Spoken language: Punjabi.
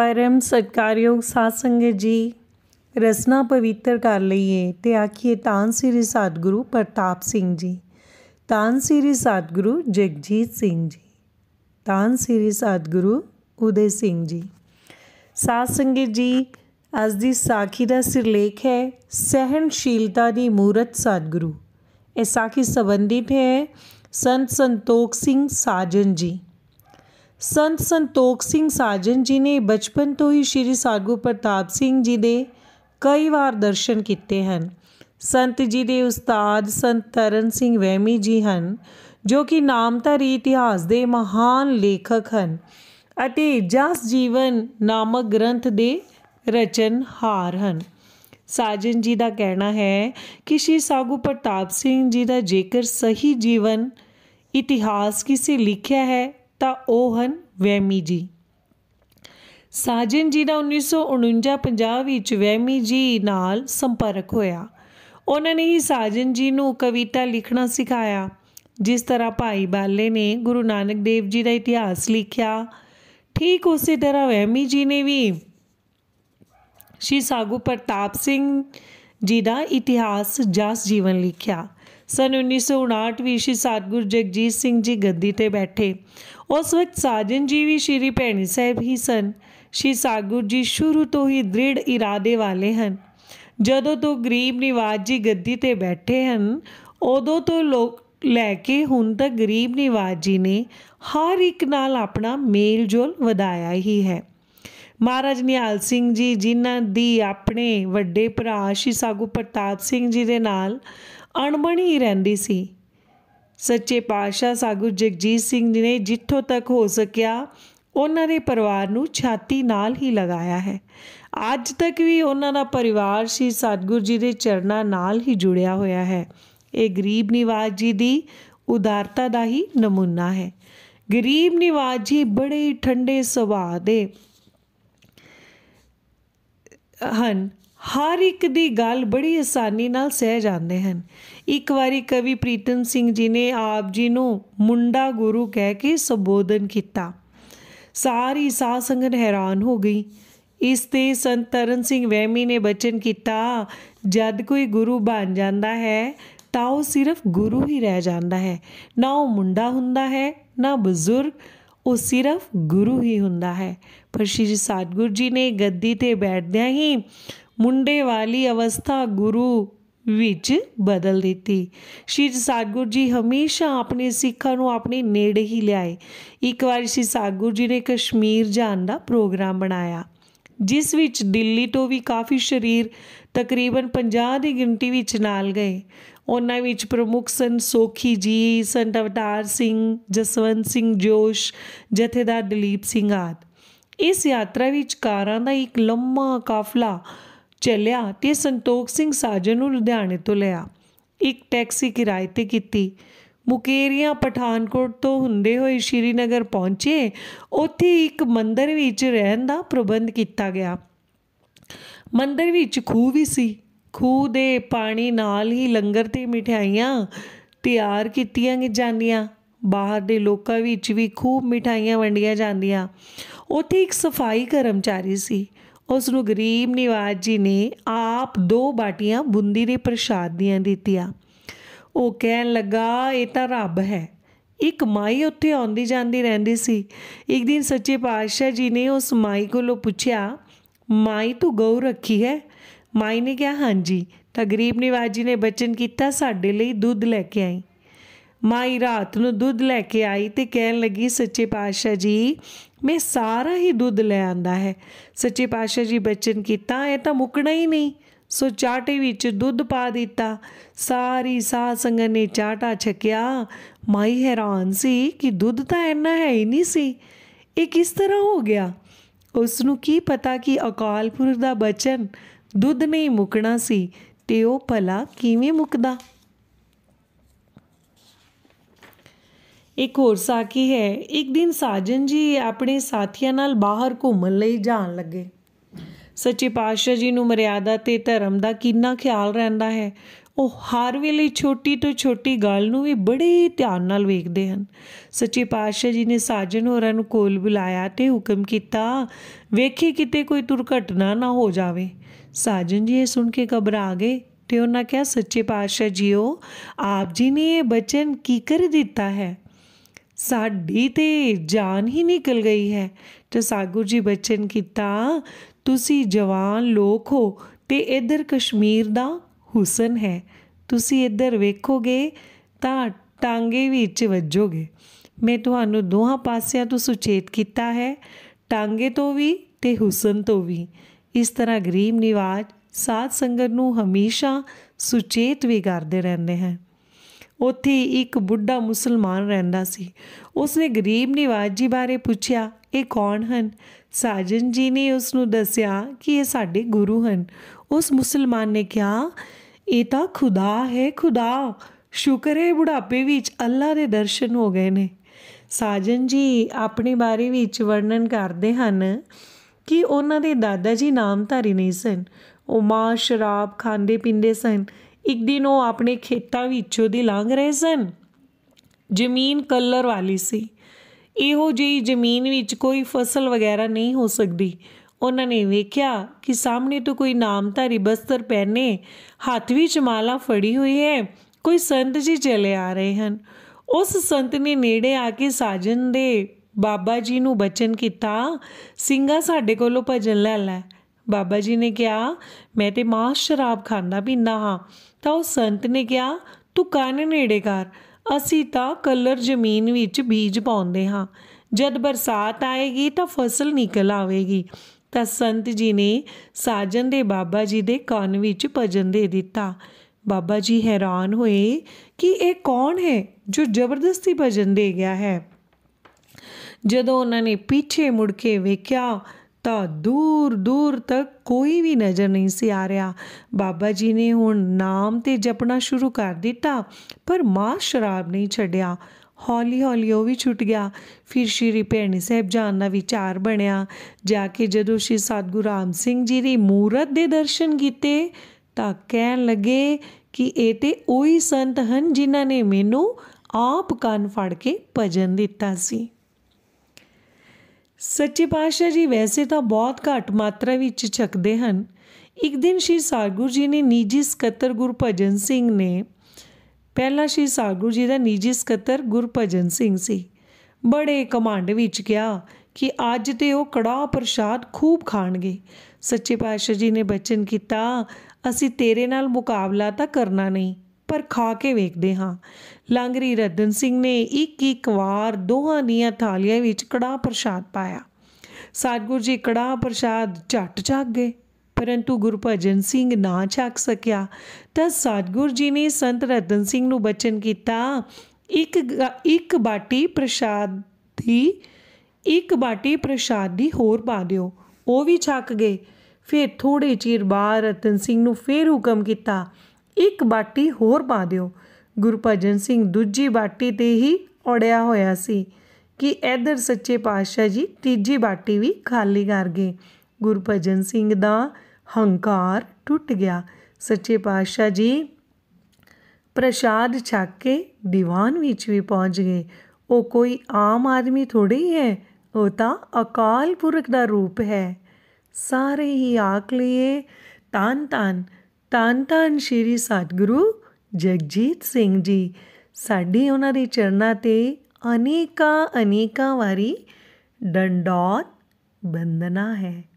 ਪਰਮ ਸਤਕਾਰਯੋਗ ਸਾਧ ਸੰਗਤ ਜੀ ਰਸਨਾ ਪਵਿੱਤਰ ਕਰ ਲਈਏ ਤੇ ਆਖੀਏ ਤਾਂ ਸ੍ਰੀ ਸਤਗੁਰੂ ਪ੍ਰਤਾਪ ਸਿੰਘ ਜੀ ਤਾਂ ਸ੍ਰੀ ਸਤਗੁਰੂ ਜਗਜੀਤ ਸਿੰਘ ਜੀ ਤਾਂ ਸ੍ਰੀ ਸਤਗੁਰੂ ਉਦੇ ਸਿੰਘ ਜੀ ਸਾਧ ਸੰਗਤ ਜੀ ਅੱਜ ਦੀ ਸਾਖੀ ਦਾ ਸਿਰਲੇਖ ਹੈ ਸਹਿਣਸ਼ੀਲਤਾ ਦੀ ਮੂਰਤ ਸਤਗੁਰੂ ਇਹ ਸਾਖੀ ਸੰਬੰਧਿਤ ਹੈ ਸੰਤ ਸੰਤੋਖ ਸਿੰਘ ਸਾਜਨ ਜੀ ਸੰਤ ਸੰਤੋਖ ਸਿੰਘ ਸਾਜਨ ਜੀ ਨੇ ਬਚਪਨ ਤੋਂ ਹੀ ਸ਼੍ਰੀ ਸਾਗੂ ਪ੍ਰਤਾਪ ਸਿੰਘ ਜੀ ਦੇ ਕਈ ਵਾਰ ਦਰਸ਼ਨ ਕੀਤੇ ਹਨ ਸੰਤ ਜੀ ਦੇ ਉਸਤਾਦ ਸੰਤ ਤਰਨ ਸਿੰਘ ਵਹਿਮੀ ਜੀ ਹਨ ਜੋ ਕਿ ਨਾਮਧਾਰੀ ਇਤਿਹਾਸ ਦੇ ਮਹਾਨ ਲੇਖਕ ਹਨ ਅਤੇ ਜਸ ਜੀਵਨ ਨਾਮਕ ਗ੍ਰੰਥ ਦੇ ਰਚਨਹਾਰ ਹਨ ਸਾਜਨ ਜੀ ਦਾ ਕਹਿਣਾ ਹੈ ਕਿ ਸ਼੍ਰੀ ਸਾਗੂ ਪ੍ਰਤਾਪ ਸਿੰਘ ਜੀ ਦਾ ਜੇਕਰ ਸਹੀ ਜੀਵਨ ਇਤਿਹਾਸ ਕਿਸੇ ਲਿਖਿਆ ਹੈ ਤਾਂ ਉਹ ਹਨ ਵੈਮੀ ਜੀ ਸਾਜਨ ਜੀ ਦਾ 1949-50 ਵਿੱਚ ਵੈਮੀ ਜੀ ਨਾਲ ਸੰਪਰਕ ਹੋਇਆ ਉਹਨਾਂ ਨੇ ਹੀ ਸਾਜਨ ਜੀ ਨੂੰ ਕਵਿਤਾ ਲਿਖਣਾ ਸਿਖਾਇਆ ਜਿਸ ਤਰ੍ਹਾਂ ਭਾਈ ਬਾਲੇ ਨੇ ਗੁਰੂ ਨਾਨਕ ਦੇਵ ਜੀ ਦਾ ਇਤਿਹਾਸ ਲਿਖਿਆ ਠੀਕ ਉਸੇ ਤਰ੍ਹਾਂ ਵੈਮੀ ਜੀ ਨੇ ਵੀ ਸ਼੍ਰੀ ਸਾਗੂ ਪ੍ਰਤਾਪ ਸਿੰਘ ਜੀ ਦਾ ਇਤਿਹਾਸ ਜਸ ਜੀਵਨ ਲਿਖਿਆ सन उन्नीस में ईस्वी सतगुरु जगजीत ਸਿੰਘ ਜੀ ਗੱਦੀ ਤੇ ਬੈਠੇ ਉਸ ਵਕਤ ਸਾਜਨ ਜੀ ਵੀ ਸ਼੍ਰੀ ਭੈਣੀ ਸਾਹਿਬ ਹੀ ਸਨ ਸ਼੍ਰੀ ਸਾਗੁਰ ਜੀ ਸ਼ੁਰੂ ਤੋਂ ਹੀ ਦ੍ਰਿੜ ਇਰਾਦੇ ਵਾਲੇ ਹਨ ਜਦੋਂ ਤੋਂ ਗਰੀਬ ਨਿਵਾਜ ਜੀ ਗੱਦੀ ਤੇ ਬੈਠੇ ਹਨ ਉਦੋਂ ਤੋਂ ਲੋਕ ਲੈ ਕੇ ਹੁਣ ਤੱਕ ਗਰੀਬ ਨਿਵਾਜ ਜੀ ਨੇ ਹਰ ਇੱਕ ਨਾਲ ਆਪਣਾ ਮੇਲਜੋਲ ਵਧਾਇਆ ਹੀ ਹੈ ਮਹਾਰਾਜ ਨਿਹਾਲ ਸਿੰਘ ਜੀ ਜਿਨ੍ਹਾਂ ਦੀ ਆਪਣੇ ਵੱਡੇ ਭਰਾ ਸ਼੍ਰੀ ਸਾਗੂ ਪ੍ਰਤਾਪ ਸਿੰਘ ਜੀ ਦੇ ਨਾਲ ਅਣਬਣੀ ਰਹਿੰਦੀ ਸੀ ਸੱਚੇ ਪਾਤਸ਼ਾਹ ਸਾਗੂ ਜਗਜੀਤ ਸਿੰਘ ਜੀ ਨੇ ਜਿੱਥੋਂ ਤੱਕ ਹੋ ਸਕਿਆ ਉਹਨਾਂ ਦੇ ਪਰਿਵਾਰ ਨੂੰ ਛਾਤੀ ਨਾਲ ਹੀ ਲਗਾਇਆ ਹੈ ਅੱਜ ਤੱਕ ਵੀ ਉਹਨਾਂ ਦਾ ਪਰਿਵਾਰ ਸੀ ਸਤਗੁਰ ਜੀ ਦੇ ਚਰਨਾਂ ਨਾਲ ਹੀ ਜੁੜਿਆ ਹੋਇਆ ਹੈ ਇਹ ਗਰੀਬ ਨਿਵਾਜ ਜੀ ਦੀ ਉਦਾਰਤਾ ਦਾ ਹੀ ਨਮੂਨਾ ਹੈ ਗਰੀਬ ਨਿਵਾਜ ਜੀ ਬੜੇ ਠੰਡੇ ਸੁਭਾਅ ਦੇ ਹਨ ਹਰ ਇੱਕ ਦੀ ਗੱਲ ਬੜੀ ਆਸਾਨੀ ਨਾਲ ਸਹਿ ਜਾਂਦੇ ਹਨ ਇੱਕ ਵਾਰੀ ਕਵੀ ਪ੍ਰੀਤਮ ਸਿੰਘ ਜੀ ਨੇ ਆਪ ਜੀ ਨੂੰ ਮੁੰਡਾ ਗੁਰੂ ਕਹਿ ਕੇ ਸੰਬੋਧਨ ਕੀਤਾ ਸਾਰੀ ਸਾਧ ਸੰਗਤ ਹੈਰਾਨ ਹੋ ਗਈ ਇਸ ਤੇ ਸੰਤ ਤਰਨ ਸਿੰਘ ਵਹਿਮੀ ਨੇ ਬਚਨ ਕੀਤਾ ਜਦ ਕੋਈ ਗੁਰੂ ਬਣ ਜਾਂਦਾ ਹੈ ਤਾਂ ਉਹ ਸਿਰਫ ਗੁਰੂ ਹੀ ਰਹਿ ਜਾਂਦਾ ਹੈ ਨਾ ਉਹ ਮੁੰਡਾ ਹੁੰਦਾ ਹੈ ਨਾ ਬਜ਼ੁਰਗ ਉਹ ਸਿਰਫ ਗੁਰੂ ਹੀ ਹੁੰਦਾ ਹੈ ਪਰ ਸ਼੍ਰੀ ਸਤਗੁਰ ਜੀ ਨੇ ਗੱਦੀ ਤੇ ਬੈਠਦਿਆਂ ਹੀ ਮੁੰਡੇ ਵਾਲੀ ਅਵਸਥਾ ਗੁਰੂ ਵਿੱਚ ਬਦਲ ਦਿੱਤੀ ਸ਼੍ਰੀ ਸਾਗੁਰ ਜੀ ਹਮੇਸ਼ਾ ਆਪਣੇ ਸਿੱਖਾਂ ਨੂੰ ਆਪਣੇ ਨੇੜੇ ਹੀ ਲਿਆਏ ਇੱਕ ਵਾਰ ਸ਼੍ਰੀ ਸਾਗੁਰ ਜੀ ਨੇ ਕਸ਼ਮੀਰ ਜਾਣ ਦਾ ਪ੍ਰੋਗਰਾਮ ਬਣਾਇਆ ਜਿਸ ਵਿੱਚ ਦਿੱਲੀ ਤੋਂ ਵੀ ਕਾਫੀ ਸ਼ਰੀਰ ਤਕਰੀਬਨ 50 ਦੀ ਗਿਣਤੀ ਵਿੱਚ ਨਾਲ ਗਏ ਉਹਨਾਂ ਵਿੱਚ ਪ੍ਰਮੁੱਖ ਸਨ ਸੋਖੀ ਜੀ ਸੰਤ ਅਵਤਾਰ ਸਿੰਘ ਜਸਵੰਤ ਸਿੰਘ ਜੋਸ਼ ਜਥੇਦਾਰ ਦਲੀਪ ਸਿੰਘ ਆਦ ਇਸ ਯਾਤਰਾ ਵਿੱਚ ਕਾਰਾਂ ਦਾ ਇੱਕ ਲੰਮਾ ਕਾਫਲਾ ਚੱਲਿਆ ਤੇ ਸੰਤੋਖ ਸਿੰਘ ਸਾਜਨ ਨੂੰ ਲੁਧਿਆਣੇ ਤੋਂ ਲਿਆ ਇੱਕ ਟੈਕਸੀ ਕਿਰਾਏ ਤੇ ਕੀਤੀ ਮੁਕੇਰੀਆਂ ਪਠਾਨਕੋਟ ਤੋਂ ਹੁੰਦੇ ਹੋਏ ਸ਼੍ਰੀਨਗਰ ਪਹੁੰਚੇ ਉੱਥੇ ਇੱਕ ਮੰਦਿਰ ਵਿੱਚ ਰਹਿਣ ਦਾ ਪ੍ਰਬੰਧ ਕੀਤਾ ਗਿਆ ਮੰਦਿਰ ਵਿੱਚ ਖੂਹ ਵੀ ਸੀ ਖੂਹ ਦੇ ਪਾਣੀ ਨਾਲ ਹੀ ਲੰਗਰ ਤੇ ਮਠਿਆਈਆਂ ਤਿਆਰ ਕੀਤੀਆਂ ਜਾਂਦੀਆਂ ਬਾਹਰ ਦੇ ਲੋਕਾਂ ਵਿੱਚ ਵੀ ਖੂਬ ਮਠਿਆਈਆਂ ਵੰਡੀਆਂ ਜਾਂਦੀਆਂ ਉੱਥੇ ਇੱਕ ਸਫਾਈ ਕਰਮਚਾਰੀ ਸੀ ਉਸ ਨੂੰ ਗਰੀਬ ਨਿਵਾਜ ਜੀ ਨੇ ਆਪ ਦੋ ਬਾਟੀਆਂ ਬੁੰਦੀ ਦੇ ਪ੍ਰਸ਼ਾਦ ਦੀਆਂ ਦਿੱਤੀਆਂ ਉਹ ਕਹਿਣ ਲੱਗਾ ਇਹ ਤਾਂ ਰੱਬ ਹੈ ਇੱਕ ਮਾਈ ਉੱਥੇ ਆਉਂਦੀ ਜਾਂਦੀ ਰਹਿੰਦੀ ਸੀ ਇੱਕ ਦਿਨ ਸੱਚੇ ਪਾਤਸ਼ਾਹ ਜੀ ਨੇ ਉਸ ਮਾਈ ਕੋਲੋਂ ਪੁੱਛਿਆ ਮਾਈ ਤੂੰ ਗਊ ਰੱਖੀ ਹੈ ਮਾਈ ਨੇ ਕਿਹਾ ਹਾਂਜੀ ਤਾਂ ਗਰੀਬ ਨਿਵਾਜ ਜੀ ਨੇ ਬਚਨ ਕੀਤਾ ਸਾਡੇ ਲਈ ਦੁੱਧ ਲੈ ਕੇ ਆਈ ਮਾਈ ਰਾਤ ਨੂੰ ਦੁੱਧ ਲੈ ਕੇ ਆਈ ਤੇ ਕਹਿਣ ਲੱਗੀ ਸੱਚੇ ਪਾਤਸ਼ਾਹ ਜੀ ਮੈਂ ਸਾਰਾ ਹੀ ਦੁੱਧ ਲੈ ਆਂਦਾ ਹੈ ਸੱਚੇ ਪਾਤਸ਼ਾਹ ਜੀ ਬਚਨ ਕੀਤਾ ਇਹ ਤਾਂ ਮੁਕਣਾ ਹੀ ਨਹੀਂ ਸੋ ਚਾਟੇ ਵਿੱਚ ਦੁੱਧ ਪਾ ਦਿੱਤਾ ਸਾਰੀ ਸਾਹ ਸੰਗਤ ਨੇ ਚਾਟਾ ਛਕਿਆ ਮਾਈ ਹੈਰਾਨ ਸੀ ਕਿ ਦੁੱਧ ਤਾਂ ਇੰਨਾ ਹੈ ਹੀ ਨਹੀਂ ਸੀ ਇਹ ਕਿਸ ਤਰ੍ਹਾਂ ਹੋ ਗਿਆ ਉਸ ਨੂੰ ਕੀ ਪਤਾ ਕਿ ਅਕਾਲ ਪੁਰਖ ਦਾ ਬਚਨ ਦੁੱਧ ਨਹੀਂ ਮੁਕਣਾ ਸੀ ਤੇ ਉਹ ਭਲਾ ਕਿਵੇਂ ਮੁਕਦਾ ਇੱਕ ਹੋਰ ਸਾਖੀ ਹੈ ਇੱਕ ਦਿਨ ਸਾਜਨ ਜੀ ਆਪਣੇ ਸਾਥੀਆਂ ਨਾਲ ਬਾਹਰ ਘੁੰਮਣ ਲਈ ਜਾਣ ਲੱਗੇ ਸੱਚੇ ਪਾਤਸ਼ਾਹ ਜੀ ਨੂੰ ਮਰਿਆਦਾ ਤੇ ਧਰਮ ਦਾ ਕਿੰਨਾ ਖਿਆਲ ਰਹਿੰਦਾ ਹੈ ਉਹ ਹਰ ਵੇਲੇ ਛੋਟੀ ਤੋਂ ਛੋਟੀ ਗੱਲ ਨੂੰ ਵੀ ਬੜੇ ਧਿਆਨ ਨਾਲ ਵੇਖਦੇ ਹਨ ਸੱਚੇ ਪਾਤਸ਼ਾਹ ਜੀ ਨੇ ਸਾਜਨ ਹੋਰਾਂ ਨੂੰ ਕੋਲ ਬੁਲਾਇਆ ਤੇ ਹੁਕਮ ਕੀਤਾ ਵੇਖੀ ਕਿਤੇ ਕੋਈ ਦੁਰਘਟਨਾ ਨਾ ਹੋ ਜਾਵੇ ਸਾਜਨ ਜੀ ਇਹ ਸੁਣ ਕੇ ਘਬਰਾ ਗਏ ਤੇ ਉਹਨਾਂ ਕਿਹਾ ਸੱਚੇ ਪਾਤਸ਼ਾਹ ਜੀਓ ਆਪ ਜੀ ਨੇ ਇਹ ਬਚਨ ਕੀ ਕਰ ਦਿੱਤਾ ਹੈ ਸਾਡੀ ਤੇ ਜਾਨ ਹੀ ਨਿਕਲ ਗਈ ਹੈ ਤੇ ਸਾਗੂ ਜੀ ਬਚਨ ਕੀਤਾ ਤੁਸੀਂ ਜਵਾਨ ਲੋਕ ਹੋ ਤੇ ਇਧਰ ਕਸ਼ਮੀਰ ਦਾ ਹੁਸਨ ਹੈ ਤੁਸੀਂ ਇਧਰ ਵੇਖੋਗੇ ਤਾਂ ਟਾਂਗੇ ਵਿੱਚ ਵੱਜੋਗੇ ਮੈਂ ਤੁਹਾਨੂੰ ਦੋਹਾਂ ਪਾਸਿਆਂ ਤੋਂ ਸੁਚੇਤ ਕੀਤਾ ਹੈ ਟਾਂਗੇ ਤੋਂ ਵੀ ਤੇ ਹੁਸਨ ਤੋਂ ਵੀ ਇਸ ਤਰ੍ਹਾਂ ਗਰੀਬ ਨਿਵਾਜ ਸਾਧ ਸੰਗਤ ਨੂੰ ਹਮੇਸ਼ਾ ਸੁਚੇਤ ਵੀ ਕਰਦੇ ਰਹਿੰਦੇ ਹਨ ਉੱਥੇ ਇੱਕ ਬੁੱਢਾ ਮੁਸਲਮਾਨ ਰਹਿੰਦਾ ਸੀ ਉਸਨੇ ਗਰੀਬ ਨਿਵਾਜ ਜੀ ਬਾਰੇ ਪੁੱਛਿਆ ਇਹ ਕੌਣ ਹਨ ਸਾਜਨ ਜੀ ਨੇ ਉਸ ਨੂੰ ਦੱਸਿਆ ਕਿ ਇਹ ਸਾਡੇ ਗੁਰੂ ਹਨ ਉਸ ਮੁਸਲਮਾਨ ਨੇ ਕਿਹਾ ਇਹ ਤਾਂ ਖੁਦਾ ਹੈ ਖੁਦਾ ਸ਼ੁਕਰ ਹੈ ਬੁਢਾਪੇ ਵਿੱਚ ਅੱਲਾ ਦੇ ਦਰਸ਼ਨ ਹੋ ਗਏ ਨੇ ਸਾਜਨ ਜੀ ਆਪਣੇ ਬਾਰੇ ਵਿੱਚ ਵਰਣਨ ਕਰਦੇ ਹਨ ਕਿ ਉਹਨਾਂ ਦੇ ਦਾਦਾ ਜੀ ਨਾਮਧਾਰੀ ਨਹੀਂ ਸਨ ਉਹ ਮਾਂ ਸ਼ਰਾਬ ਖਾਂਦੇ ਪਿੰਦੇ ਸਨ ਇੱਕ ਦਿਨ ਉਹ ਆਪਣੇ ਖੇਤਾਂ ਵਿੱਚੋਂ ਦੀ ਲੰਘ ਰਹੇ ਸਨ ਜ਼ਮੀਨ ਕਲਰ ਵਾਲੀ ਸੀ ਇਹੋ ਜਿਹੀ ਜ਼ਮੀਨ ਵਿੱਚ ਕੋਈ ਫਸਲ ਵਗੈਰਾ ਨਹੀਂ ਹੋ ਸਕਦੀ ਉਹਨਾਂ ਨੇ ਵੇਖਿਆ ਕਿ ਸਾਹਮਣੇ ਤੋਂ ਕੋਈ ਨਾਮਧਾਰੀ ਬਸਤਰ ਪਹਿਨੇ ਹੱਥ ਵਿੱਚ ਮਾਲਾ ਫੜੀ ਹੋਈ ਹੈ ਕੋਈ ਸੰਤ ਜੀ ਚਲੇ ਆ ਰਹੇ ਹਨ ਉਸ ਸੰਤ ਨੇ ਨੇੜੇ ਆ ਕੇ ਸਾਜਨ ਦੇ ਬਾਬਾ ਜੀ ਨੂੰ ਬਚਨ ਕੀਤਾ ਸਿੰਘਾ ਸਾਡੇ ਕੋਲੋਂ ਭਜਨ ਲੈ ਲੈ ਬਾਬਾ ਜੀ ਨੇ ਕਿਹਾ ਮੈਂ ਤੇ ਮਾਸ ਸ਼ਰਾਬ ਖਾਂਦਾ ਪੀਂਦਾ ਹਾਂ ਤਾਂ ਉਹ ਸੰਤ ਨੇ ਕਿਹਾ ਤੂੰ ਕੰਨ ਨੇੜੇ ਕਰ ਅਸੀਂ ਤਾਂ ਕਲਰ ਜ਼ਮੀਨ ਵਿੱਚ ਬੀਜ ਪਾਉਂਦੇ ਹਾਂ ਜਦ ਬਰਸਾਤ ਆਏਗੀ ਤਾਂ ਫਸਲ ਨਿਕਲ ਆਵੇਗੀ ਤਾਂ ਸੰਤ ਜੀ ਨੇ ਸਾਜਨ ਦੇ ਬਾਬਾ ਜੀ ਦੇ ਕੰਨ ਵਿੱਚ ਭਜਨ ਦੇ ਦਿੱਤਾ ਬਾਬਾ ਜੀ ਹੈਰਾਨ ਹੋਏ ਕਿ ਇਹ ਕੌਣ ਹੈ ਜੋ ਜ਼ਬਰਦਸਤੀ ਭਜਨ ਦੇ ਗਿਆ ਹੈ ਜਦੋਂ ਉਹਨਾਂ ਨੇ ਪਿੱਛੇ ਮੁੜ ਕੇ ਵੇਖਿਆ ਤਾਂ ਦੂਰ ਦੂਰ ਤੱਕ ਕੋਈ ਵੀ ਨਜ਼ਰ ਨਹੀਂ ਸੀ ਆ ਰਿਹਾ ਬਾਬਾ ਜੀ ਨੇ ਹੁਣ ਨਾਮ ਤੇ ਜਪਣਾ ਸ਼ੁਰੂ ਕਰ ਦਿੱਤਾ ਪਰ ਮਾਂ ਸ਼ਰਾਬ ਨਹੀਂ ਛੱਡਿਆ ਹੌਲੀ ਹੌਲੀ ਉਹ ਵੀ ਛੁੱਟ ਗਿਆ ਫਿਰ ਸ਼੍ਰੀ ਭੈਣੀ ਸਾਹਿਬ ਜਾਨ ਦਾ ਵਿਚਾਰ ਬਣਿਆ ਜਾ ਕੇ ਜਦੋਂ ਸ਼੍ਰੀ ਸਤਗੁਰੂ ਰਾਮ ਸਿੰਘ ਜੀ ਦੀ ਮੂਰਤ ਦੇ ਦਰਸ਼ਨ ਕੀਤੇ ਤਾਂ ਕਹਿਣ ਲੱਗੇ ਕਿ ਇਹ ਤੇ ਉਹੀ ਸੰਤ ਹਨ ਜਿਨ੍ਹਾਂ ਨੇ ਮੈਨੂੰ ਆਪ ਕੰਨ ਫੜ ਕੇ ਭਜਨ ਦਿੱਤਾ ਸੀ ਸੱਚੇ ਪਾਤਸ਼ਾਹ ਜੀ ਵੈਸੇ ਤਾਂ ਬਹੁਤ ਘੱਟ ਮਾਤਰਾ ਵਿੱਚ ਛਕਦੇ ਹਨ ਇੱਕ ਦਿਨ ਸ਼੍ਰੀ ਸਾਗੁਰ ਜੀ ਨੇ ਨਿੱਜੀ ਸਕੱਤਰ ਗੁਰਭਜਨ ਸਿੰਘ ਨੇ ਪਹਿਲਾ ਸ਼੍ਰੀ ਸਾਗੁਰ ਜੀ ਦਾ ਨਿੱਜੀ ਸਕੱਤਰ ਗੁਰਭਜਨ ਸਿੰਘ ਸੀ ਬੜੇ ਕਮਾਂਡ ਵਿੱਚ ਗਿਆ ਕਿ ਅੱਜ ਤੇ ਉਹ ਕੜਾ ਪ੍ਰਸ਼ਾਦ ਖੂਬ ਖਾਣਗੇ ਸੱਚੇ ਪਾਤਸ਼ਾਹ ਜੀ ਨੇ ਬਚਨ ਕੀਤਾ ਅਸੀਂ ਤੇਰੇ ਨਾਲ ਮੁਕਾਬਲਾ ਤਾਂ ਕਰਨਾ ਨਹੀਂ ਪਰ ਖਾ ਕੇ ਵੇਖਦੇ ਹਾਂ ਲਾਂਗਰੀ ਰਤਨ ਸਿੰਘ ਨੇ ਇੱਕ ਇੱਕ ਵਾਰ ਦੋਹਾਂ ਦੀਆਂ ਥਾਲੀਆਂ ਵਿੱਚ ਕੜਾ ਪ੍ਰਸ਼ਾਦ ਪਾਇਆ ਸਤਗੁਰ ਜੀ ਕੜਾ ਪ੍ਰਸ਼ਾਦ ਝਟ ਜਾਗ ਗਏ ਪਰੰਤੂ ਭਜਨ ਸਿੰਘ ਨਾ ਚੱਕ ਸਕਿਆ ਤਾਂ ਸਤਗੁਰ ਜੀ ਨੇ ਸੰਤ ਰਤਨ ਸਿੰਘ ਨੂੰ ਬਚਨ ਕੀਤਾ ਇੱਕ ਇੱਕ ਬਾਟੀ ਪ੍ਰਸ਼ਾਦ ਦੀ ਇੱਕ ਬਾਟੀ ਪ੍ਰਸ਼ਾਦ ਦੀ ਹੋਰ ਪਾ ਦਿਓ ਉਹ ਵੀ ਛੱਕ ਗਏ ਫਿਰ ਥੋੜੇ ਚਿਰ ਬਾਅਦ ਰਤਨ ਸਿੰਘ ਨੂੰ ਫੇਰ ਹੁਕਮ ਕੀਤਾ ਇੱਕ ਬਾਟੀ ਹੋਰ ਪਾ ਦਿਓ ਭਜਨ ਸਿੰਘ ਦੂਜੀ ਬਾਟੀ ਤੇ ਹੀ ਔੜਿਆ ਹੋਇਆ ਸੀ ਕਿ ਇਧਰ ਸੱਚੇ ਪਾਤਸ਼ਾਹ ਜੀ ਤੀਜੀ ਬਾਟੀ ਵੀ ਖਾਲੀ ਕਰ ਗਏ ਭਜਨ ਸਿੰਘ ਦਾ ਹੰਕਾਰ ਟੁੱਟ ਗਿਆ ਸੱਚੇ ਪਾਤਸ਼ਾਹ ਜੀ ਪ੍ਰਸ਼ਾਦ ਛੱਕ ਕੇ ਦੀਵਾਨ ਵਿੱਚ ਵੀ ਪਹੁੰਚ ਗਏ ਉਹ ਕੋਈ ਆਮ ਆਦਮੀ ਥੋੜੀ ਹੈ ਉਹ ਤਾਂ ਅਕਾਲ ਪੁਰਖ ਦਾ ਰੂਪ ਹੈ ਸਾਰੇ ਹੀ ਆਖ ਲਈਏ ਤਾਨ ਤਾਨ ਤਾਂ ਤਾਂ ਸ਼੍ਰੀ ਸਤਿਗੁਰੂ ਜਗਜੀਤ ਸਿੰਘ ਜੀ ਸਾਡੀ ਉਹਨਾਂ ਦੇ ਚਰਨਾਂ ਤੇ ਅਨੇਕਾਂ ਅਨੇਕਾਂ ਵਾਰੀ ਡੰਡੋਤ ਬੰਦਨਾ ਹੈ